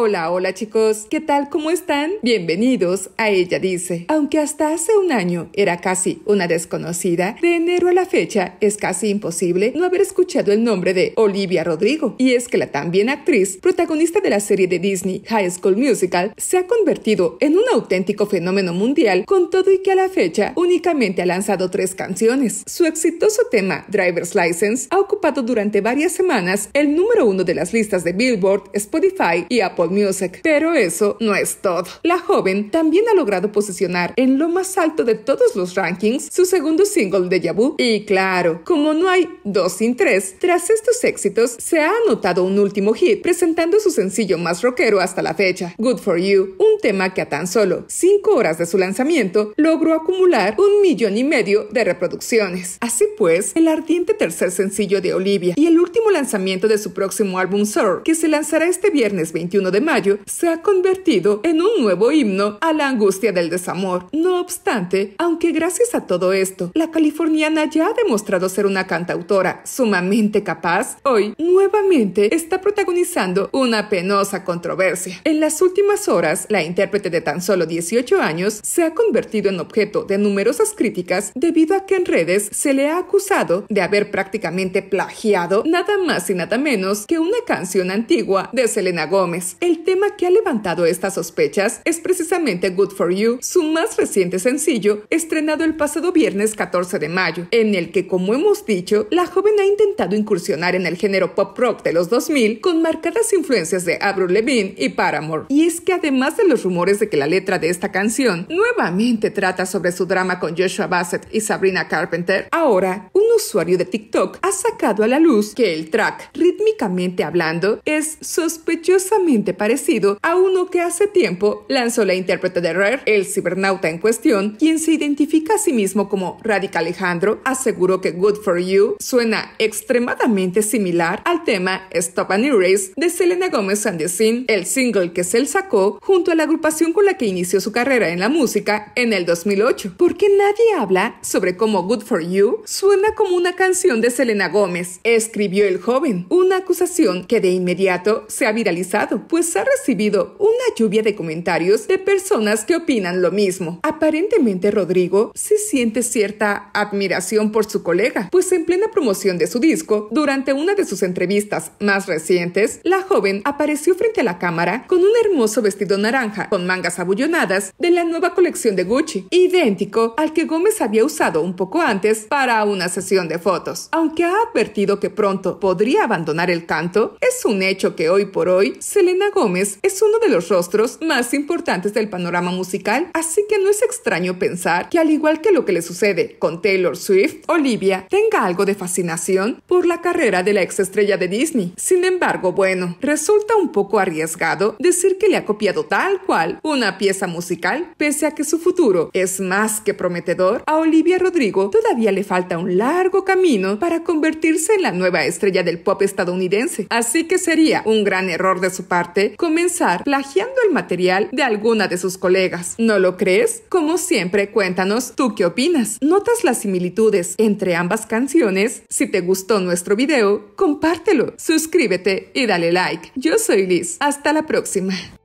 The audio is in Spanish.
Hola, hola chicos, ¿qué tal? ¿Cómo están? Bienvenidos a Ella Dice. Aunque hasta hace un año era casi una desconocida, de enero a la fecha es casi imposible no haber escuchado el nombre de Olivia Rodrigo. Y es que la también actriz, protagonista de la serie de Disney High School Musical, se ha convertido en un auténtico fenómeno mundial con todo y que a la fecha únicamente ha lanzado tres canciones. Su exitoso tema Driver's License ha ocupado durante varias semanas el número uno de las listas de Billboard, Spotify y Apple Music. Pero eso no es todo. La joven también ha logrado posicionar en lo más alto de todos los rankings su segundo single de Yabu. Y claro, como no hay dos sin tres, tras estos éxitos se ha anotado un último hit presentando su sencillo más rockero hasta la fecha, Good For You, un tema que a tan solo cinco horas de su lanzamiento logró acumular un millón y medio de reproducciones. Así pues, el ardiente tercer sencillo de Olivia y el último lanzamiento de su próximo álbum Sir, que se lanzará este viernes 21 de mayo se ha convertido en un nuevo himno a la angustia del desamor. No obstante, aunque gracias a todo esto, la californiana ya ha demostrado ser una cantautora sumamente capaz, hoy nuevamente está protagonizando una penosa controversia. En las últimas horas, la intérprete de tan solo 18 años se ha convertido en objeto de numerosas críticas debido a que en redes se le ha acusado de haber prácticamente plagiado nada más y nada menos que una canción antigua de Selena Gómez. El tema que ha levantado estas sospechas es precisamente Good for You, su más reciente sencillo, estrenado el pasado viernes 14 de mayo, en el que, como hemos dicho, la joven ha intentado incursionar en el género pop rock de los 2000 con marcadas influencias de Avril Lavigne y Paramore. Y es que además de los rumores de que la letra de esta canción nuevamente trata sobre su drama con Joshua Bassett y Sabrina Carpenter, ahora un usuario de TikTok ha sacado a la luz que el track, rítmicamente hablando, es sospechosamente parecido a uno que hace tiempo lanzó la intérprete de Rare, el cibernauta en cuestión, quien se identifica a sí mismo como Radical Alejandro, aseguró que Good for You suena extremadamente similar al tema Stop and Erase de Selena Gomez and the Sin, el single que Sel sacó junto a la agrupación con la que inició su carrera en la música en el 2008. Porque nadie habla sobre cómo Good for You suena como una canción de Selena Gómez, escribió el joven, una acusación que de inmediato se ha viralizado, pues ha recibido una lluvia de comentarios de personas que opinan lo mismo. Aparentemente Rodrigo se siente cierta admiración por su colega, pues en plena promoción de su disco, durante una de sus entrevistas más recientes, la joven apareció frente a la cámara con un hermoso vestido naranja con mangas abullonadas de la nueva colección de Gucci, idéntico al que Gómez había usado un poco antes para una sesión de fotos. Aunque ha advertido que pronto podría abandonar el canto, es un hecho que hoy por hoy Selena Gómez es uno de los rostros más importantes del panorama musical, así que no es extraño pensar que al igual que lo que le sucede con Taylor Swift, Olivia tenga algo de fascinación por la carrera de la ex estrella de Disney. Sin embargo, bueno, resulta un poco arriesgado decir que le ha copiado tal cual una pieza musical, pese a que su futuro es más que prometedor, a Olivia Rodrigo todavía le falta un largo largo camino para convertirse en la nueva estrella del pop estadounidense, así que sería un gran error de su parte comenzar plagiando el material de alguna de sus colegas. ¿No lo crees? Como siempre, cuéntanos tú qué opinas. ¿Notas las similitudes entre ambas canciones? Si te gustó nuestro video, compártelo, suscríbete y dale like. Yo soy Liz. Hasta la próxima.